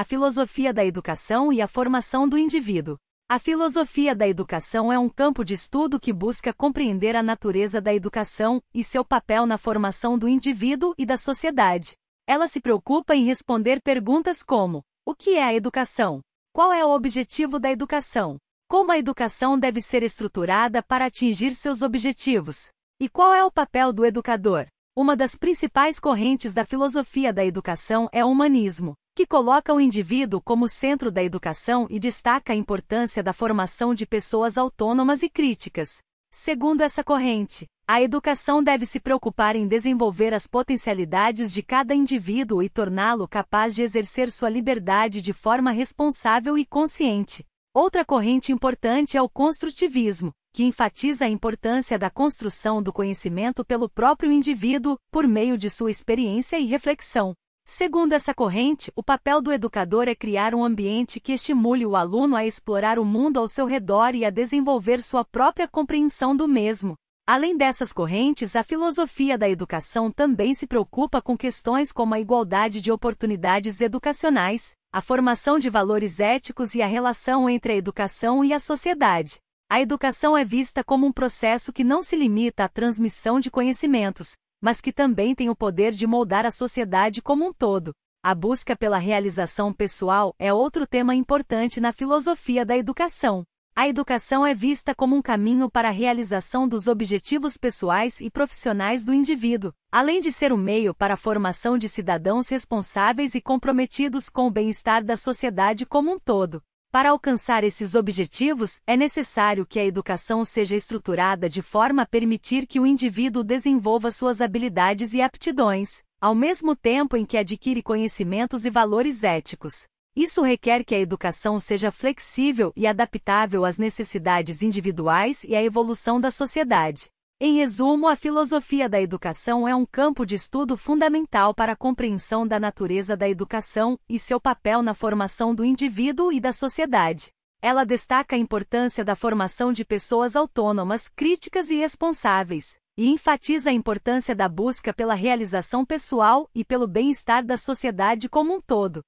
A filosofia da educação e a formação do indivíduo. A filosofia da educação é um campo de estudo que busca compreender a natureza da educação e seu papel na formação do indivíduo e da sociedade. Ela se preocupa em responder perguntas como: o que é a educação? Qual é o objetivo da educação? Como a educação deve ser estruturada para atingir seus objetivos? E qual é o papel do educador? Uma das principais correntes da filosofia da educação é o humanismo, que coloca o indivíduo como centro da educação e destaca a importância da formação de pessoas autônomas e críticas. Segundo essa corrente, a educação deve se preocupar em desenvolver as potencialidades de cada indivíduo e torná-lo capaz de exercer sua liberdade de forma responsável e consciente. Outra corrente importante é o construtivismo, que enfatiza a importância da construção do conhecimento pelo próprio indivíduo, por meio de sua experiência e reflexão. Segundo essa corrente, o papel do educador é criar um ambiente que estimule o aluno a explorar o mundo ao seu redor e a desenvolver sua própria compreensão do mesmo. Além dessas correntes, a filosofia da educação também se preocupa com questões como a igualdade de oportunidades educacionais, a formação de valores éticos e a relação entre a educação e a sociedade. A educação é vista como um processo que não se limita à transmissão de conhecimentos, mas que também tem o poder de moldar a sociedade como um todo. A busca pela realização pessoal é outro tema importante na filosofia da educação. A educação é vista como um caminho para a realização dos objetivos pessoais e profissionais do indivíduo, além de ser um meio para a formação de cidadãos responsáveis e comprometidos com o bem-estar da sociedade como um todo. Para alcançar esses objetivos, é necessário que a educação seja estruturada de forma a permitir que o indivíduo desenvolva suas habilidades e aptidões, ao mesmo tempo em que adquire conhecimentos e valores éticos. Isso requer que a educação seja flexível e adaptável às necessidades individuais e à evolução da sociedade. Em resumo, a filosofia da educação é um campo de estudo fundamental para a compreensão da natureza da educação e seu papel na formação do indivíduo e da sociedade. Ela destaca a importância da formação de pessoas autônomas, críticas e responsáveis, e enfatiza a importância da busca pela realização pessoal e pelo bem-estar da sociedade como um todo.